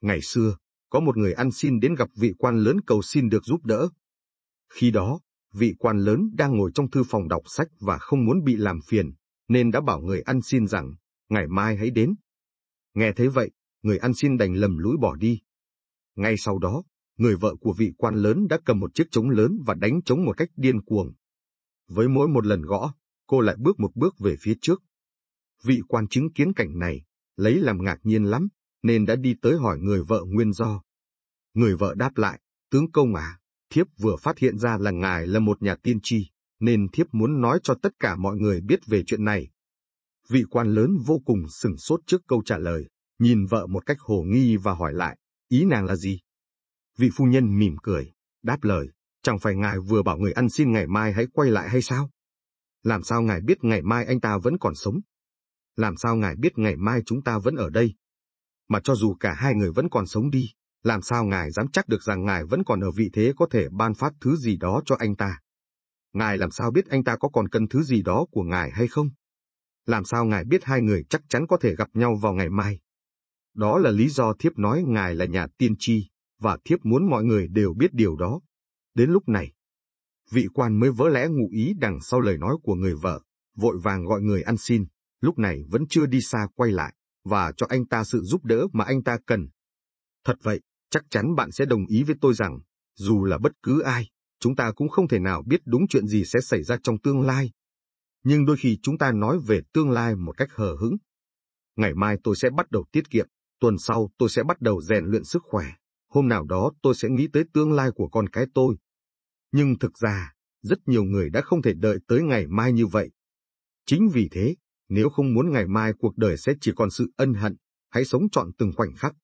Ngày xưa, có một người ăn xin đến gặp vị quan lớn cầu xin được giúp đỡ. Khi đó, vị quan lớn đang ngồi trong thư phòng đọc sách và không muốn bị làm phiền, nên đã bảo người ăn xin rằng, ngày mai hãy đến. Nghe thấy vậy, người ăn xin đành lầm lũi bỏ đi. Ngay sau đó, người vợ của vị quan lớn đã cầm một chiếc trống lớn và đánh trống một cách điên cuồng. Với mỗi một lần gõ, cô lại bước một bước về phía trước. Vị quan chứng kiến cảnh này, lấy làm ngạc nhiên lắm nên đã đi tới hỏi người vợ nguyên do. Người vợ đáp lại, tướng công à, thiếp vừa phát hiện ra là ngài là một nhà tiên tri, nên thiếp muốn nói cho tất cả mọi người biết về chuyện này. Vị quan lớn vô cùng sửng sốt trước câu trả lời, nhìn vợ một cách hồ nghi và hỏi lại, ý nàng là gì? Vị phu nhân mỉm cười, đáp lời, chẳng phải ngài vừa bảo người ăn xin ngày mai hãy quay lại hay sao? Làm sao ngài biết ngày mai anh ta vẫn còn sống? Làm sao ngài biết ngày mai chúng ta vẫn ở đây? mà cho dù cả hai người vẫn còn sống đi, làm sao ngài dám chắc được rằng ngài vẫn còn ở vị thế có thể ban phát thứ gì đó cho anh ta? Ngài làm sao biết anh ta có còn cần thứ gì đó của ngài hay không? Làm sao ngài biết hai người chắc chắn có thể gặp nhau vào ngày mai? Đó là lý do thiếp nói ngài là nhà tiên tri, và thiếp muốn mọi người đều biết điều đó. Đến lúc này, vị quan mới vỡ lẽ ngụ ý đằng sau lời nói của người vợ, vội vàng gọi người ăn xin, lúc này vẫn chưa đi xa quay lại và cho anh ta sự giúp đỡ mà anh ta cần. Thật vậy, chắc chắn bạn sẽ đồng ý với tôi rằng, dù là bất cứ ai, chúng ta cũng không thể nào biết đúng chuyện gì sẽ xảy ra trong tương lai. Nhưng đôi khi chúng ta nói về tương lai một cách hờ hững. Ngày mai tôi sẽ bắt đầu tiết kiệm, tuần sau tôi sẽ bắt đầu rèn luyện sức khỏe, hôm nào đó tôi sẽ nghĩ tới tương lai của con cái tôi. Nhưng thực ra, rất nhiều người đã không thể đợi tới ngày mai như vậy. Chính vì thế, nếu không muốn ngày mai cuộc đời sẽ chỉ còn sự ân hận, hãy sống trọn từng khoảnh khắc.